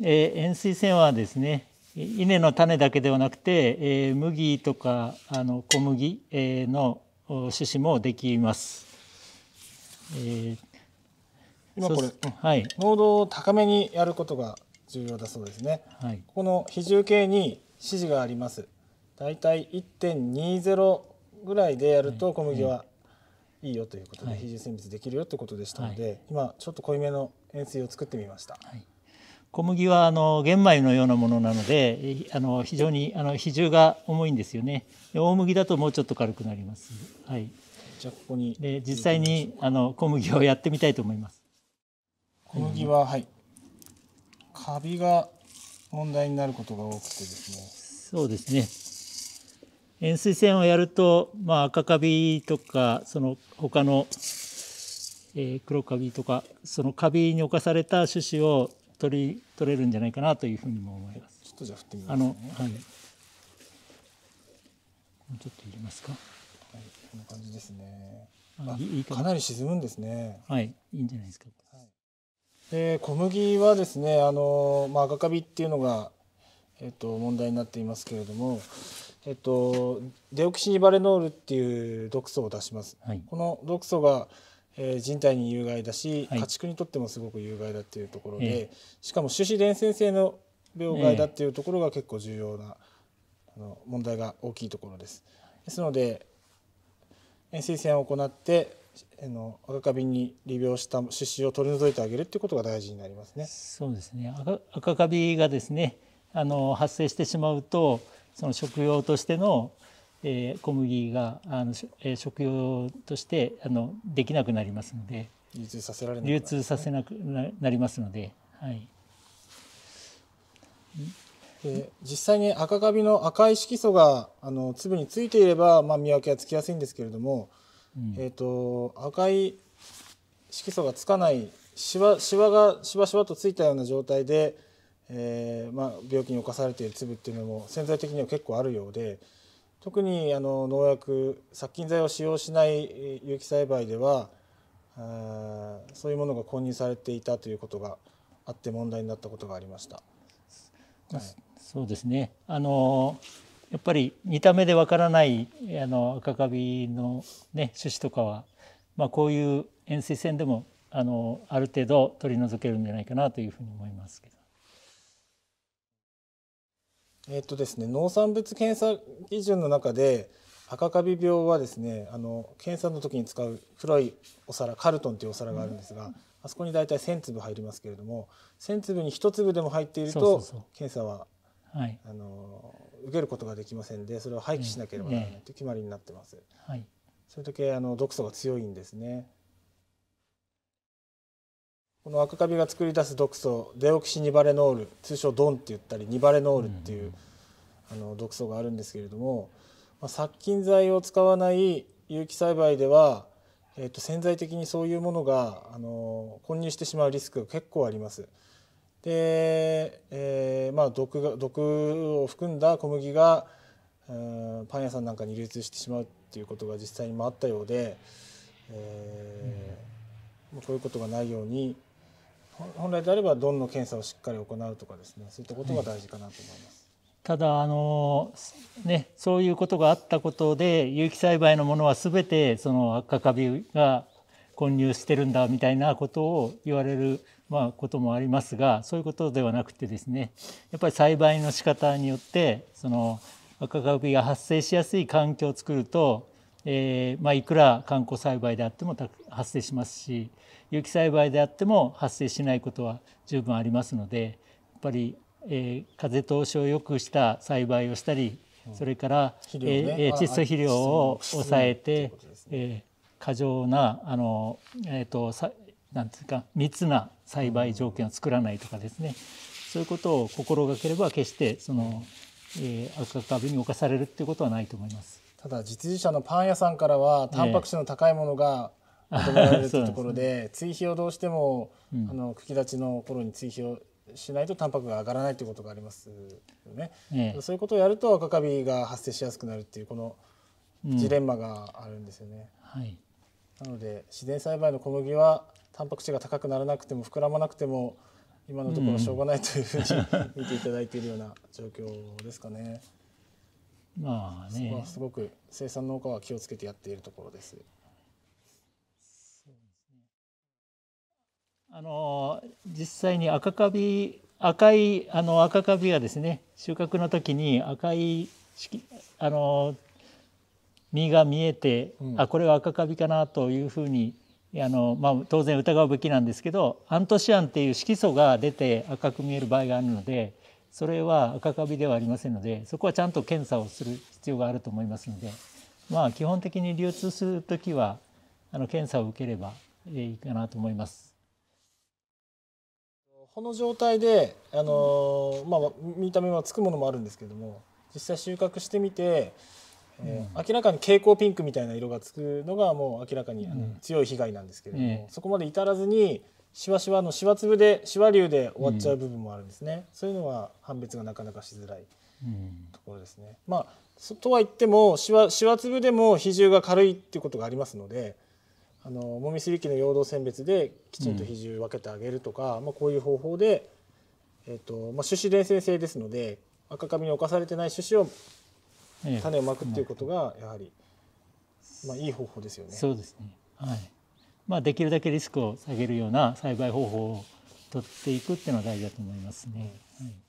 えー、塩水栓はですね稲の種だけではなくて、えー、麦とかあの小麦、えー、の種子もできます。えー、今これ、はい、濃度を高めにやることが重要だそうですね。はい、この比重計に指示があります。だいたい1.20ぐらいでやると小麦はいいよということで、比重選別できるよということでしたので、今ちょっと濃いめの塩水を作ってみました。小麦はあの玄米のようなものなのであの非常にあの比重が重いんですよね大麦だともうちょっと軽くなります、はい、じゃここにで実際にあの小麦をやってみたいと思います小麦は、はいカビが問題になることが多くてですねそうですね塩水栓をやると、まあ、赤カビとかその他の、えー、黒カビとかそのカビに侵された種子を取り取れるんじゃないかなというふうにも思います。ちょっとじゃ振ってみます、ね、あのはい。もうちょっと入れますか。はい、こんな感じですね。あいいかなり沈むんですね。はい、いいんじゃないですか。はい、で小麦はですね、あのまあ赤カビっていうのがえっ、と問題になっていますけれども。えっと、デオキシニバレノールっていう毒素を出します、はい、この毒素が、えー、人体に有害だし、はい、家畜にとってもすごく有害だっていうところで、えー、しかも種子伝染性の病害だっていうところが結構重要な、えー、あの問題が大きいところですですので塩水栓を行ってあの赤カビに利病した種子を取り除いてあげるっていうことが大事になりますねそうですね赤カビがですねあの発生してしまうとその食用としての、え小麦があの、え食用としてあのできなくなりますので流通させられな、い流通させなくなりますので、はい、で実際に赤カビの赤い色素があの粒についていれば、まあ、見分けはつきやすいんですけれども、うん、えと赤い色素がつかないしわしわがしわしわとついたような状態でえー、まあ、病気に侵されている粒っていうのも潜在的には結構あるようで特にあの農薬殺菌剤を使用しない有機栽培ではあそういうものが混入されていたということがあって問題になったことがありました。はい、そうですねあのやっぱり見た目でわからないあの赤カビの、ね、種子とかは、まあ、こういう塩水栓でもあのある程度取り除けるんじゃないかなというふうに思いますけど。えっとですね、農産物検査基準の中で赤カビ病はですねあの検査の時に使う黒いお皿カルトンというお皿があるんですが、うん、あそこに大体1,000粒入りますけれども1,000粒に1粒でも入っていると検査はあの受けることができませんでそれを廃棄しなければならないという決まりになってます。はい、それだけあの毒素が強いんですね。この赤カビが作り出す毒素デオキシニバレノール通称ドンって言ったりニバレノールっていう、あの毒素があるんですけれども、まあ、殺菌剤を使わない有機栽培では、えー、と潜在的にそういうものが、あの混入してしまうリスクが結構あります。で、えー、まあ毒が毒を含んだ小麦がパン屋さんなんかに流通してしまうっていうことが実際にもあったようで、えー、うん、こういうことがないように本来であればどんの検査をしっかり行うとかですねそういったことが大事かなと思います。はい、ただあの、ね、そういうことがあったことで有機栽培のものは全てその赤カビが混入してるんだみたいなことを言われる、まあ、こともありますがそういうことではなくてですねやっぱり栽培の仕方によってその赤カビが発生しやすい環境を作るとえー、まあ、いくら観光栽培であっても発生しますし有機栽培であっても発生しないことは十分ありますのでやっぱり、えー、風通しを良くした栽培をしたりそれから、うん、ね、えー、窒素肥料を抑えて、ねえー、過剰なあの、えーと、となんていうか密な栽培条件を作らないとかですね、うん、そういうことを心がければ決してその、えー、赤カビに侵されるっていうことはないと思います。ただ実事者のパン屋さんからはタンパク質の高いものが求められるところで でね、追肥をどうしても、うん、あの茎立ちの頃に追肥をしないとタンパクが上がらないということがありますよね、え、そういうことをやると赤カビが発生しやすくなるっていうこのジレンマがあるんですよね。うんはい、なので自然栽培の小麦はタンパク質が高くならなくても膨らまなくても今のところしょうがないというふうに、見ていただいているような状況ですかね。まあね、すごく生産農家は気をつけてやっているところです。あの実際に赤カビ赤いあの赤カビはですね収穫の時に赤いあの実が見えて、うん、あこれは赤カビかなというふうにあの、まあ、当然疑うべきなんですけどアントシアンっていう色素が出て赤く見える場合があるのでそれは赤カビではありませんのでそこはちゃんと検査をする必要があると思いますので、まあ、基本的に流通する時はあの検査を受ければいいかなと思います。この状態で、あのまあ、見た目はつくものもあるんですけども実際収穫してみて、えー、うん、明らかに蛍光ピンクみたいな色がつくのがもう明らかに、強い被害なんですけれども、そこまで至らずにしわしわのしわ粒でしわ流で終わっちゃう部分もあるんですね、うん、そういうのは判別がなかなかしづらいところですね。まあ、とは言ってもしわしわ粒でも比重が軽いっていうことがありますのであのもみすり器の陽動選別できちんと比重分けてあげるとか、うん、まあ、こういう方法で、えーとまあ、種子伝染性ですので赤髪に侵されてない種子を種をまくっていうことがやはり、まあ、いい方法ですよね。そうですねはいまあ、できるだけリスクを下げるような栽培方法を取っていくっていうのは大事だと思いますね。はい